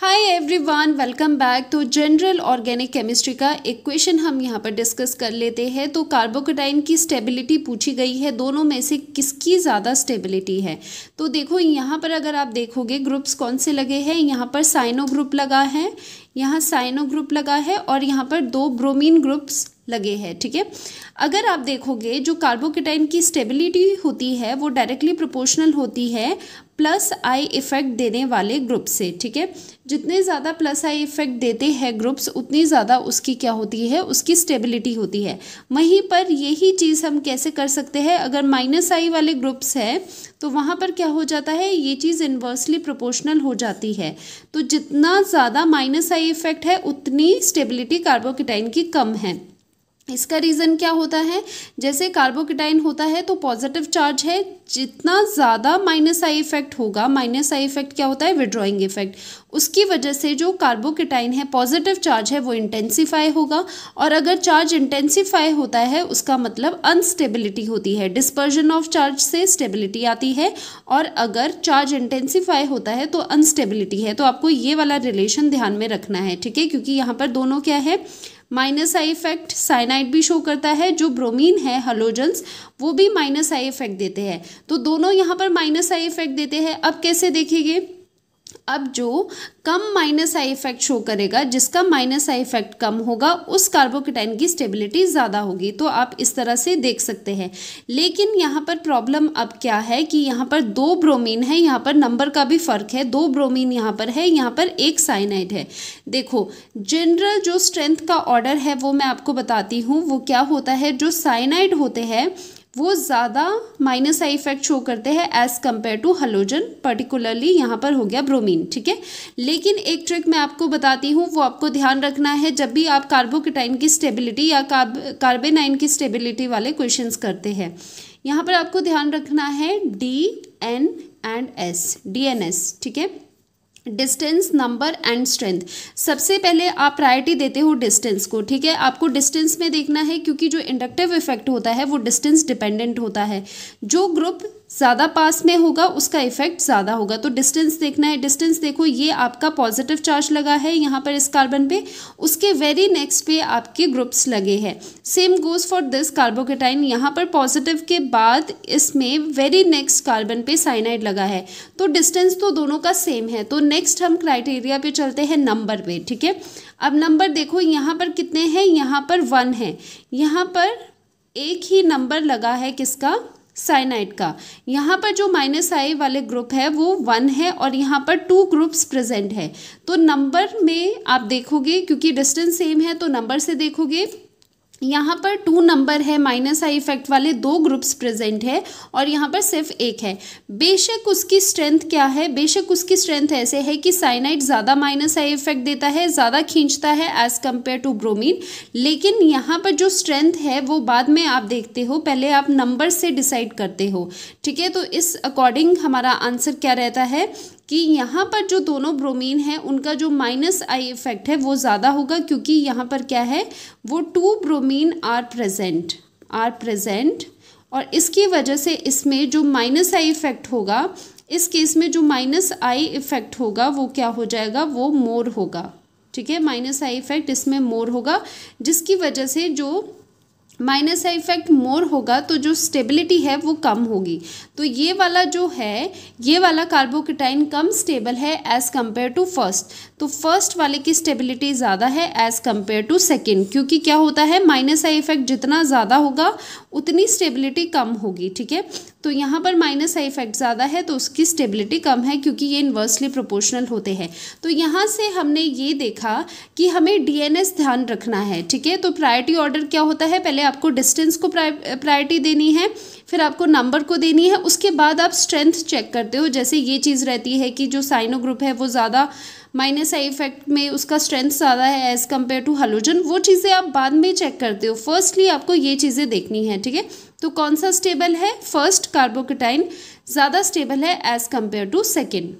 हाय everyone welcome back तो general organic chemistry का एक क्वेश्चन हम यहाँ पर डिस्कस कर लेते हैं तो कार्बोकोडाइन की स्टेबिलिटी पूछी गई है दोनों में से किसकी ज़्यादा स्टेबिलिटी है तो देखो यहाँ पर अगर आप देखोगे ग्रुप्स कौन से लगे हैं यहाँ पर साइनो ग्रुप लगा है यहाँ साइनो ग्रुप लगा है और यहाँ पर दो ब्रोमीन ग्रुप्स लगे हैं ठीक है अगर आप देखोगे जो कार्बोकेटाइन की स्टेबिलिटी होती है वो डायरेक्टली प्रोपोर्शनल होती है प्लस आई इफेक्ट देने वाले ग्रुप से ठीक है जितने ज़्यादा प्लस आई इफेक्ट देते हैं ग्रुप्स उतनी ज़्यादा उसकी क्या होती है उसकी स्टेबिलिटी होती है वहीं पर यही चीज़ हम कैसे कर सकते हैं अगर माइनस आई वाले ग्रुप्स हैं तो वहाँ पर क्या हो जाता है ये चीज़ इन्वर्सली प्रोपोर्शनल हो जाती है तो जितना ज़्यादा माइनस आई का इफेक्ट है उतनी स्टेबिलिटी कार्बोकिटाइन की कम है इसका रीज़न क्या होता है जैसे कार्बोकेटाइन होता है तो पॉजिटिव चार्ज है जितना ज़्यादा माइनस आई इफेक्ट होगा माइनस आई इफेक्ट क्या होता है विड्रॉइंग इफेक्ट उसकी वजह से जो कार्बोकेटाइन है पॉजिटिव चार्ज है वो इंटेंसीफाई होगा और अगर चार्ज इंटेंसीफाई होता है उसका मतलब अनस्टेबिलिटी होती है डिस्पर्जन ऑफ चार्ज से स्टेबिलिटी आती है और अगर चार्ज इंटेंसीफाई होता है तो अनस्टेबिलिटी है तो आपको ये वाला रिलेशन ध्यान में रखना है ठीक है क्योंकि यहाँ पर दोनों क्या है माइनस आई इफेक्ट साइनाइड भी शो करता है जो ब्रोमीन है हलोजन्स वो भी माइनस आई इफेक्ट देते हैं तो दोनों यहाँ पर माइनस आई इफेक्ट देते हैं अब कैसे देखेंगे अब जो कम माइनस आई इफेक्ट शो करेगा जिसका माइनस आई इफेक्ट कम होगा उस कार्बोकेटाइन की स्टेबिलिटी ज़्यादा होगी तो आप इस तरह से देख सकते हैं लेकिन यहाँ पर प्रॉब्लम अब क्या है कि यहाँ पर दो ब्रोमीन है यहाँ पर नंबर का भी फर्क है दो ब्रोमीन यहाँ पर है यहाँ पर एक साइनाइड है देखो जनरल जो स्ट्रेंथ का ऑर्डर है वो मैं आपको बताती हूँ वो क्या होता है जो साइनाइड होते हैं वो ज़्यादा माइनस आई इफेक्ट शो करते हैं as compare to halogen particularly यहाँ पर हो गया ब्रोमीन ठीक है लेकिन एक ट्रिक मैं आपको बताती हूँ वो आपको ध्यान रखना है जब भी आप कार्बोकेटाइन की स्टेबिलिटी या कार्ब कार्बेनाइन की स्टेबिलिटी वाले क्वेश्चंस करते हैं यहाँ पर आपको ध्यान रखना है D N and S D N S ठीक है डिस्टेंस नंबर एंड स्ट्रेंथ सबसे पहले आप प्रायोरिटी देते हो डिस्टेंस को ठीक है आपको डिस्टेंस में देखना है क्योंकि जो इंडक्टिव इफेक्ट होता है वो डिस्टेंस डिपेंडेंट होता है जो ग्रुप ज़्यादा पास में होगा उसका इफेक्ट ज़्यादा होगा तो डिस्टेंस देखना है डिस्टेंस देखो ये आपका पॉजिटिव चार्ज लगा है यहाँ पर इस कार्बन पे उसके वेरी नेक्स्ट पे आपके ग्रुप्स लगे हैं same goes for this carbocation यहाँ पर पॉजिटिव के बाद इसमें वेरी नेक्स्ट कार्बन पे साइनाइड लगा है तो डिस्टेंस तो दोनों का सेम है तो नेक्स्ट नेक्स्ट हम क्राइटेरिया पे चलते हैं नंबर पे ठीक है अब नंबर देखो यहाँ पर कितने हैं यहाँ पर वन है यहाँ पर एक ही नंबर लगा है किसका साइनाइट का यहाँ पर जो माइनस आई वाले ग्रुप है वो वन है और यहाँ पर टू ग्रुप्स प्रेजेंट है तो नंबर में आप देखोगे क्योंकि डिस्टेंस सेम है तो नंबर से देखोगे यहाँ पर टू नंबर है माइनस आई इफेक्ट वाले दो ग्रुप्स प्रेजेंट है और यहाँ पर सिर्फ एक है बेशक उसकी स्ट्रेंथ क्या है बेशक उसकी स्ट्रेंथ ऐसे है कि साइनाइड ज़्यादा माइनस आई इफेक्ट देता है ज़्यादा खींचता है एज़ कम्पेयर टू ब्रोमीन लेकिन यहाँ पर जो स्ट्रेंथ है वो बाद में आप देखते हो पहले आप नंबर से डिसाइड करते हो ठीक है तो इस अकॉर्डिंग हमारा आंसर क्या रहता है कि यहाँ पर जो दोनों ब्रोमीन हैं उनका जो माइनस आई इफेक्ट है वो ज़्यादा होगा क्योंकि यहाँ पर क्या है वो two bromine are present are present और इसकी वजह से इसमें जो माइनस आई इफेक्ट होगा इस केस में जो माइनस आई इफेक्ट होगा वो क्या हो जाएगा वो मोर होगा ठीक है माइनस आई इफेक्ट इसमें मोर होगा जिसकी वजह से जो माइनस है इफेक्ट मोर होगा तो जो स्टेबिलिटी है वो कम होगी तो ये वाला जो है ये वाला कार्बोकेटाइन कम स्टेबल है एज़ कम्पेयर टू फर्स्ट तो फर्स्ट वाले की स्टेबिलिटी ज़्यादा है एज़ कम्पेयर टू सेकेंड क्योंकि क्या होता है माइनस आई इफेक्ट जितना ज़्यादा होगा उतनी स्टेबिलिटी कम होगी ठीक है तो यहाँ पर माइनस आई इफेक्ट ज़्यादा है तो उसकी स्टेबिलिटी कम है क्योंकि ये इन्वर्सली प्रोपोर्शनल होते हैं तो यहाँ से हमने ये देखा कि हमें डीएनएस ध्यान रखना है ठीक है तो प्रायोरिटी ऑर्डर क्या होता है पहले आपको डिस्टेंस को प्रायोरिटी देनी है फिर आपको नंबर को देनी है उसके बाद आप स्ट्रेंथ चेक करते हो जैसे ये चीज़ रहती है कि जो साइनो ग्रुप है वो ज़्यादा माइनस आई इफेक्ट में उसका स्ट्रेंथ ज़्यादा है एज़ कम्पेयर टू हलोजन वो चीज़ें आप बाद में चेक करते हो फर्स्टली आपको ये चीज़ें देखनी है ठीक है तो कौन सा स्टेबल है फर्स्ट कार्बोकेटाइन ज़्यादा स्टेबल है एज कम्पेयर टू सेकेंड